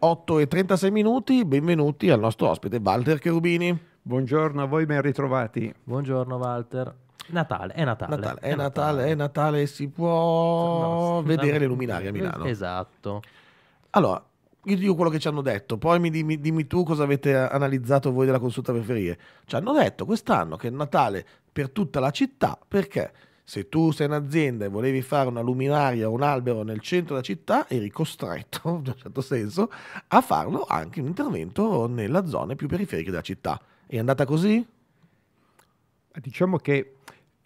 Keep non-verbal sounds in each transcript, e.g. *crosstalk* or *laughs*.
8 e 36 minuti, benvenuti al nostro ospite Walter Cherubini. Buongiorno a voi, ben ritrovati. Buongiorno Walter. Natale, è Natale. Natale è, è Natale, Natale, è Natale, si può no, vedere le luminarie a Milano. Esatto. Allora, io dico quello che ci hanno detto, poi mi dimmi, dimmi tu cosa avete analizzato voi della consulta periferie. Ci hanno detto quest'anno che è Natale per tutta la città perché se tu sei un'azienda e volevi fare una luminaria o un albero nel centro della città, eri costretto, *laughs* in un certo senso, a farlo anche un intervento nella zona più periferica della città. È andata così? Diciamo che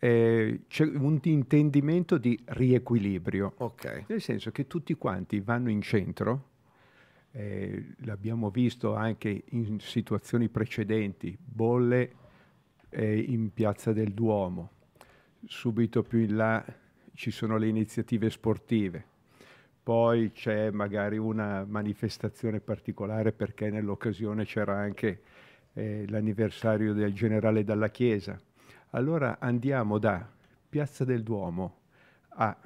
eh, c'è un intendimento di riequilibrio. Okay. Nel senso che tutti quanti vanno in centro, eh, l'abbiamo visto anche in situazioni precedenti, bolle eh, in piazza del Duomo, subito più in là ci sono le iniziative sportive, poi c'è magari una manifestazione particolare perché nell'occasione c'era anche eh, l'anniversario del generale dalla Chiesa. Allora andiamo da Piazza del Duomo a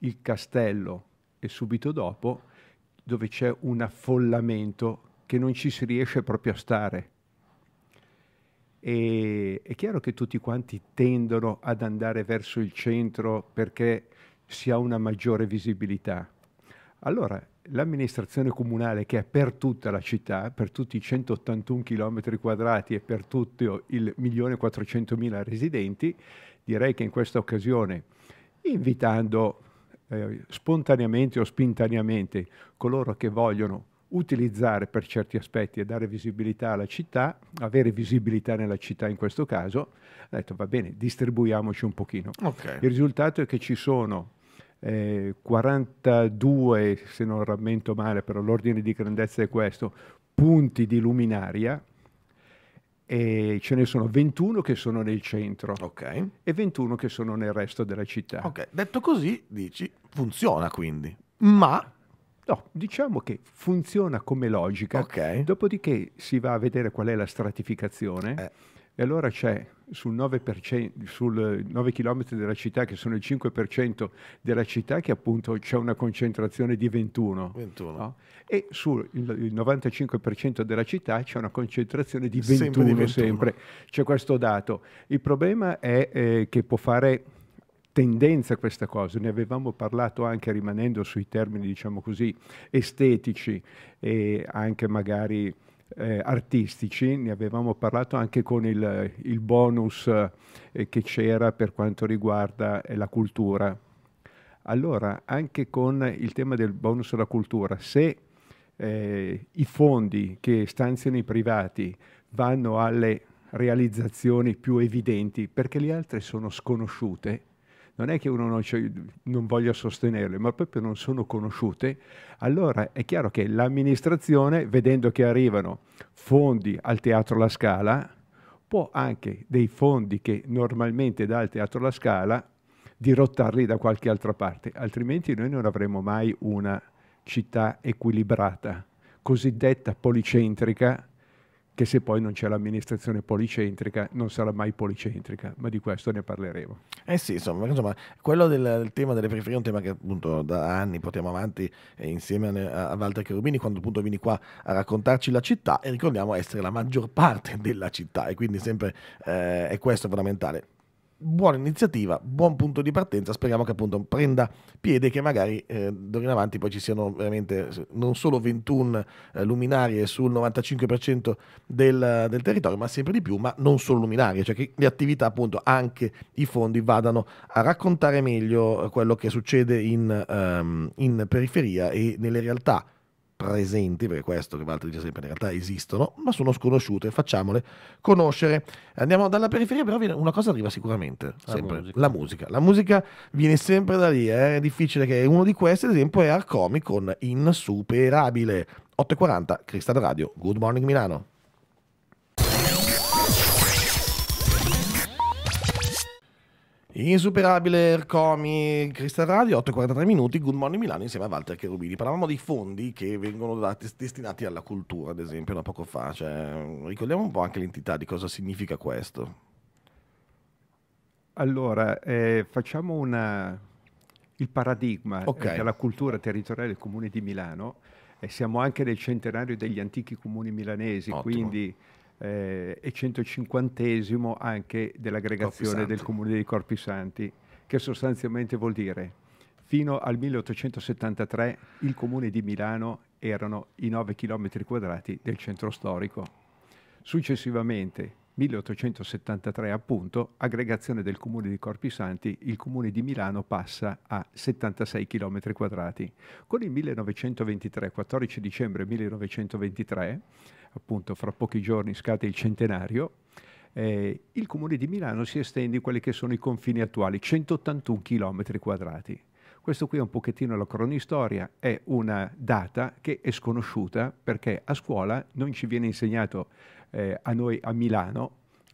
il castello e subito dopo dove c'è un affollamento che non ci si riesce proprio a stare e è chiaro che tutti quanti tendono ad andare verso il centro perché si ha una maggiore visibilità. Allora, l'amministrazione comunale che è per tutta la città, per tutti i 181 km quadrati e per tutto il 1.400.000 residenti, direi che in questa occasione, invitando eh, spontaneamente o spintaneamente coloro che vogliono utilizzare per certi aspetti e dare visibilità alla città, avere visibilità nella città in questo caso, ha detto va bene, distribuiamoci un pochino. Okay. Il risultato è che ci sono eh, 42, se non rammento male, però l'ordine di grandezza è questo, punti di luminaria e ce ne sono 21 che sono nel centro okay. e 21 che sono nel resto della città. Okay. Detto così, dici, funziona quindi, ma No, diciamo che funziona come logica, okay. dopodiché si va a vedere qual è la stratificazione. Eh. E allora c'è sul 9%, sul 9 km della città, che sono il 5% della città, che appunto c'è una concentrazione di 21. 21. No? E sul 95% della città c'è una concentrazione di 21 sempre, di 21 sempre. C'è questo dato. Il problema è eh, che può fare tendenza questa cosa, ne avevamo parlato anche rimanendo sui termini, diciamo così, estetici e anche magari eh, artistici, ne avevamo parlato anche con il, il bonus eh, che c'era per quanto riguarda eh, la cultura. Allora, anche con il tema del bonus alla cultura, se eh, i fondi che stanziano i privati vanno alle realizzazioni più evidenti, perché le altre sono sconosciute, non è che uno non, non voglia sostenerle, ma proprio non sono conosciute, allora è chiaro che l'amministrazione, vedendo che arrivano fondi al Teatro La Scala, può anche dei fondi che normalmente dà al Teatro La Scala dirottarli da qualche altra parte, altrimenti noi non avremo mai una città equilibrata, cosiddetta policentrica, che se poi non c'è l'amministrazione policentrica non sarà mai policentrica, ma di questo ne parleremo. Eh sì, insomma, insomma quello del, del, tema delle periferie è un tema che appunto da anni portiamo avanti eh, insieme a, a Walter Cherubini quando appunto vieni qua a raccontarci la città e ricordiamo essere la maggior parte della città e quindi sempre eh, è questo fondamentale buona iniziativa, buon punto di partenza, speriamo che appunto prenda piede e che magari eh, d'ora in avanti poi ci siano veramente non solo 21 eh, luminarie sul 95% del, del, territorio, ma sempre di più, ma non solo luminarie, cioè che le attività appunto anche i fondi vadano a raccontare meglio eh, quello che succede in, ehm, in periferia e nelle realtà presenti, perché questo che Walter dice sempre in realtà esistono, ma sono sconosciute, facciamole conoscere. Andiamo dalla periferia, però una cosa arriva sicuramente, la sempre, musica. la musica. La musica viene sempre da lì, eh? è difficile che uno di questi, ad esempio, è Arcomi con Insuperabile. 8.40, Cristal Radio, Good Morning Milano. Insuperabile Ercomi, Cristal Radio, 8.43 minuti, Good Morning Milano insieme a Walter Cherubini. Parlavamo dei fondi che vengono dati, destinati alla cultura, ad esempio, da poco fa. Cioè, ricordiamo un po' anche l'entità di cosa significa questo. Allora, eh, facciamo una, il paradigma eh, okay. della cultura territoriale del Comune di Milano. E eh, siamo anche nel centenario degli antichi comuni milanesi, Ottimo. quindi eh, e 150 anche dell'aggregazione del Comune dei Corpi Santi, che sostanzialmente vuol dire fino al 1873 il Comune di Milano erano i 9 km quadrati del centro storico. Successivamente, 1873 appunto, aggregazione del comune di Corpi Santi, il comune di Milano passa a 76 km quadrati. Con il 1923, 14 dicembre 1923, appunto fra pochi giorni scade il centenario, eh, il comune di Milano si estende in quelli che sono i confini attuali, 181 km quadrati. Questo qui è un pochettino la cronistoria, è una data che è sconosciuta perché a scuola non ci viene insegnato eh, a noi a Milano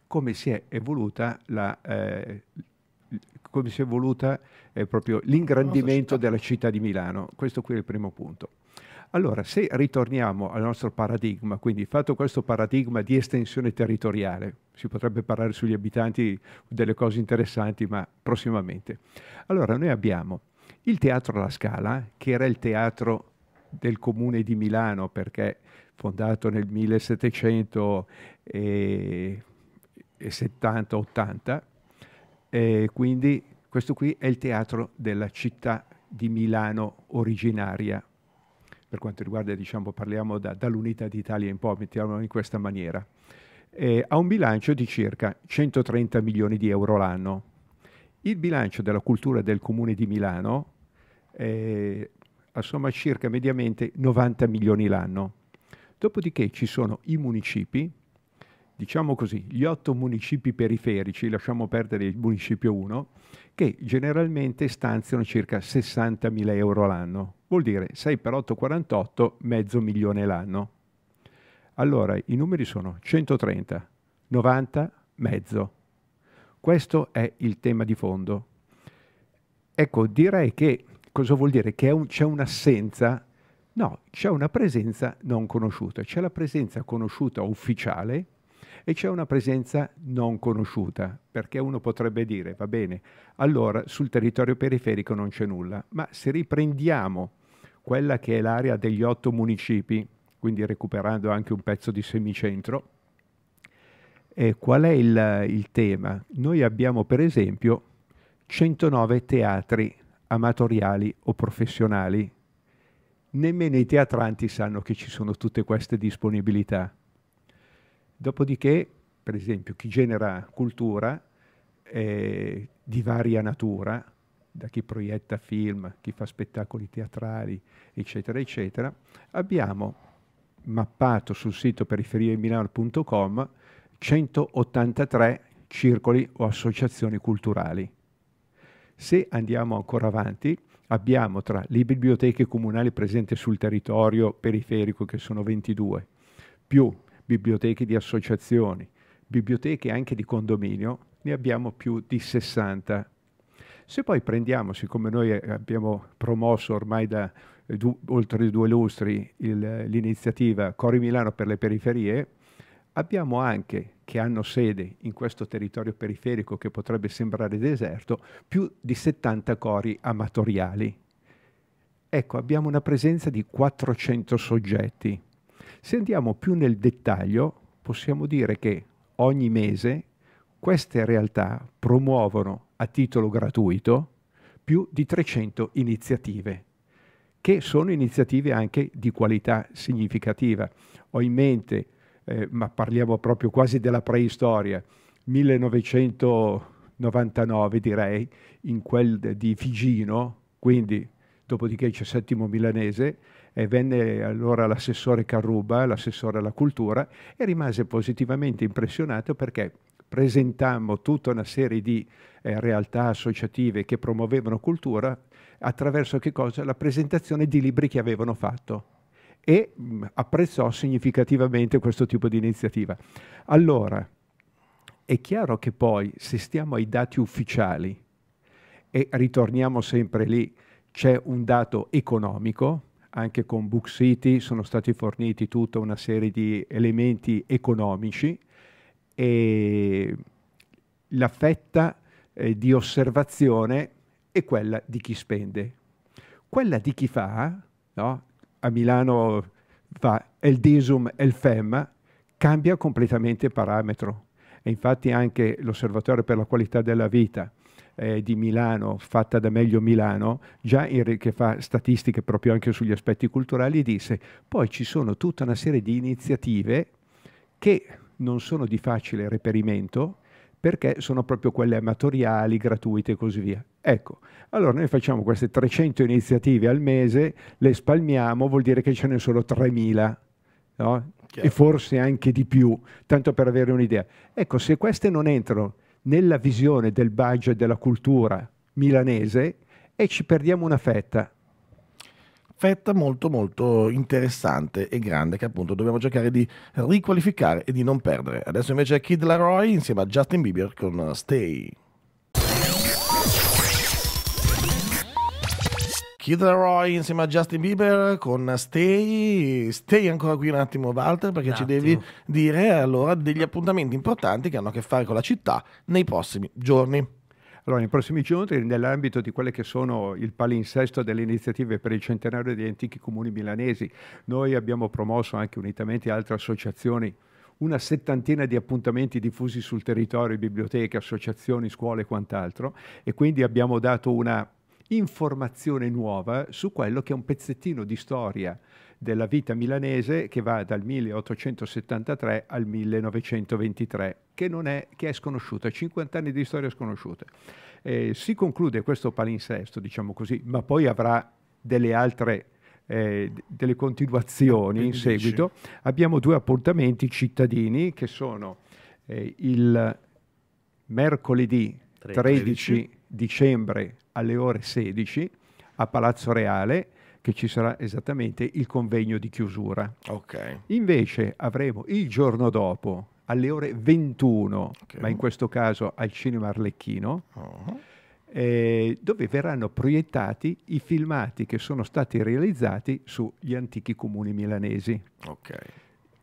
come si è evoluta la... Eh, come si è voluta eh, proprio l'ingrandimento della città di Milano. Questo qui è il primo punto. Allora, se ritorniamo al nostro paradigma, quindi fatto questo paradigma di estensione territoriale, si potrebbe parlare sugli abitanti delle cose interessanti, ma prossimamente. Allora, noi abbiamo il Teatro La Scala, che era il teatro del comune di Milano, perché fondato nel 1770-80, e quindi questo qui è il teatro della città di Milano originaria per quanto riguarda, diciamo, parliamo da, dall'Unità d'Italia in poi, mettiamolo in questa maniera, eh, ha un bilancio di circa 130 milioni di euro l'anno. Il bilancio della cultura del Comune di Milano eh, assomma circa mediamente 90 milioni l'anno. Dopodiché ci sono i municipi, diciamo così, gli otto municipi periferici, lasciamo perdere il municipio 1, che generalmente stanziano circa 60.000 euro l'anno. Vuol dire 6 per 8, 48, mezzo milione l'anno. Allora, i numeri sono 130, 90, mezzo. Questo è il tema di fondo. Ecco, direi che cosa vuol dire? Che un, c'è un'assenza? No, c'è una presenza non conosciuta, c'è la presenza conosciuta ufficiale e c'è una presenza non conosciuta, perché uno potrebbe dire, va bene, allora sul territorio periferico non c'è nulla, ma se riprendiamo quella che è l'area degli otto municipi, quindi recuperando anche un pezzo di semicentro, eh, qual è il, il tema? Noi abbiamo per esempio 109 teatri amatoriali o professionali. Nemmeno i teatranti sanno che ci sono tutte queste disponibilità. Dopodiché, per esempio, chi genera cultura eh, di varia natura, da chi proietta film, chi fa spettacoli teatrali, eccetera, eccetera, abbiamo mappato sul sito periferiemilano.com 183 circoli o associazioni culturali. Se andiamo ancora avanti, abbiamo tra le biblioteche comunali presenti sul territorio periferico, che sono 22, più biblioteche di associazioni, biblioteche anche di condominio, ne abbiamo più di 60. Se poi prendiamo, siccome noi abbiamo promosso ormai da eh, du, oltre due lustri l'iniziativa Cori Milano per le periferie, abbiamo anche, che hanno sede in questo territorio periferico che potrebbe sembrare deserto, più di 70 cori amatoriali. Ecco, abbiamo una presenza di 400 soggetti se andiamo più nel dettaglio, possiamo dire che ogni mese queste realtà promuovono a titolo gratuito più di 300 iniziative, che sono iniziative anche di qualità significativa. Ho in mente, eh, ma parliamo proprio quasi della preistoria, 1999 direi, in quel di Figino, quindi dopodiché il settimo milanese, e venne allora l'assessore Carruba, l'assessore alla cultura, e rimase positivamente impressionato perché presentammo tutta una serie di eh, realtà associative che promuovevano cultura attraverso La presentazione di libri che avevano fatto e mh, mm, apprezzò significativamente questo tipo di iniziativa. Allora, è chiaro che poi se stiamo ai dati ufficiali e ritorniamo sempre lì, c'è un dato economico, anche con Book City sono stati forniti tutta una serie di elementi economici e la fetta eh, di osservazione è quella di chi spende. Quella di chi fa, no? a Milano fa el disum el fem, cambia completamente parametro. E infatti anche l'Osservatorio per la qualità della vita eh, di Milano, fatta da Meglio Milano, già in, che fa statistiche proprio anche sugli aspetti culturali, disse poi ci sono tutta una serie di iniziative che non sono di facile reperimento perché sono proprio quelle amatoriali, gratuite e così via. Ecco, allora noi facciamo queste 300 iniziative al mese, le spalmiamo, vuol dire che ce ne sono 3.000. No? e forse anche di più, tanto per avere un'idea. Ecco, se queste non entrano nella visione del budget della cultura milanese e ci perdiamo una fetta. Fetta molto molto interessante e grande che appunto dobbiamo cercare di riqualificare e di non perdere. Adesso invece è Kid Laroi insieme a Justin Bieber con Stay. Kid Roy insieme a Justin Bieber con Stay. Stay ancora qui un attimo, Walter, perché un ci attimo. devi dire allora degli appuntamenti importanti che hanno a che fare con la città nei prossimi giorni. Allora, nei prossimi giorni, nell'ambito di quelle che sono il palinsesto delle iniziative per il centenario degli antichi comuni milanesi, noi abbiamo promosso anche unitamente a altre associazioni una settantina di appuntamenti diffusi sul territorio, biblioteche, associazioni, scuole e quant'altro e quindi abbiamo dato una informazione nuova su quello che è un pezzettino di storia della vita milanese che va dal 1873 al 1923, che, non è, che è, sconosciuta, 50 anni di storia sconosciuta. Eh, si conclude questo palinsesto, diciamo così, ma poi avrà delle altre eh, delle continuazioni in seguito. Abbiamo due appuntamenti cittadini che sono eh, il mercoledì 13 dicembre alle ore 16 a Palazzo Reale che ci sarà esattamente il convegno di chiusura. Okay. Invece avremo il giorno dopo alle ore 21, okay. ma in questo caso al Cinema Arlecchino, uh-huh. eh, dove verranno proiettati i filmati che sono stati realizzati sugli antichi comuni milanesi. Okay.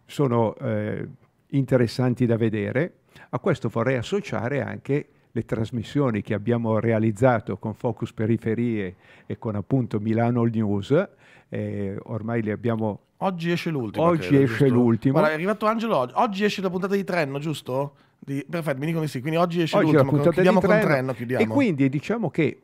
Sono eh, interessanti da vedere. A questo vorrei associare anche le trasmissioni che abbiamo realizzato con Focus Periferie e con appunto Milano All News, eh, ormai le abbiamo... Oggi esce l'ultimo. Oggi credo, esce giusto? l'ultimo. Guarda, è arrivato Angelo oggi. esce la puntata di Trenno, giusto? Di... Perfetto, mi dicono di sì. Quindi oggi esce oggi l'ultimo. La chiudiamo con Trenno. Chiudiamo. E quindi diciamo che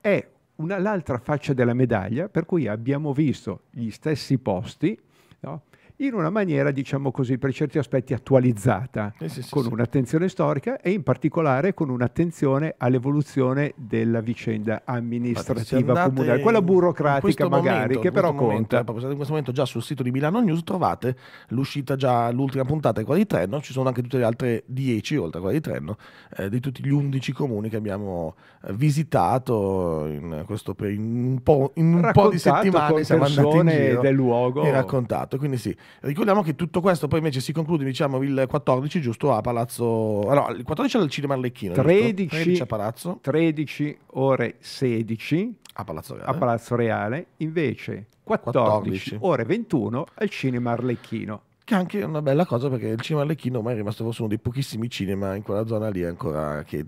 è una, l'altra faccia della medaglia per cui abbiamo visto gli stessi posti, no? in una maniera, diciamo così, per certi aspetti attualizzata, eh sì, sì, con sì. un'attenzione storica e in particolare con un'attenzione all'evoluzione della vicenda amministrativa comunale, quella burocratica magari, momento, che però momento, conta. Eh, in questo momento già sul sito di Milano News trovate l'uscita già, l'ultima puntata è quella di Trenno, ci sono anche tutte le altre 10, oltre a quella di Trenno, eh, di tutti gli 11 comuni che abbiamo eh, visitato in, questo, in un, po', in un po', di settimane. Siamo andati in giro del luogo. E raccontato, quindi sì. Ricordiamo che tutto questo poi invece si conclude, diciamo, il 14 giusto a Palazzo... Ah, no, il 14 al Cinema Arlecchino. 13, 13 a Palazzo. 13 ore 16 a Palazzo Reale. A Palazzo Reale invece 14, 14. ore 21 al Cinema Arlecchino che è anche una bella cosa perché il cinema Arlecchino ormai è rimasto forse uno dei pochissimi cinema in quella zona lì ancora che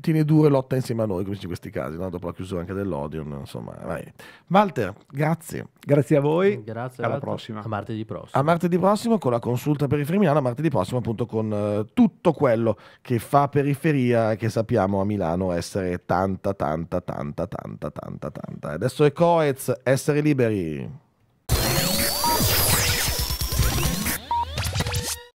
tiene dure lotta insieme a noi come in questi casi no? dopo la chiusura anche dell'Odion insomma vai. Walter grazie grazie a voi grazie alla Walter. prossima a martedì prossimo a martedì prossimo con la consulta periferiana a martedì prossimo appunto con uh, tutto quello che fa periferia e che sappiamo a Milano essere tanta tanta tanta tanta tanta tanta adesso è Coez essere liberi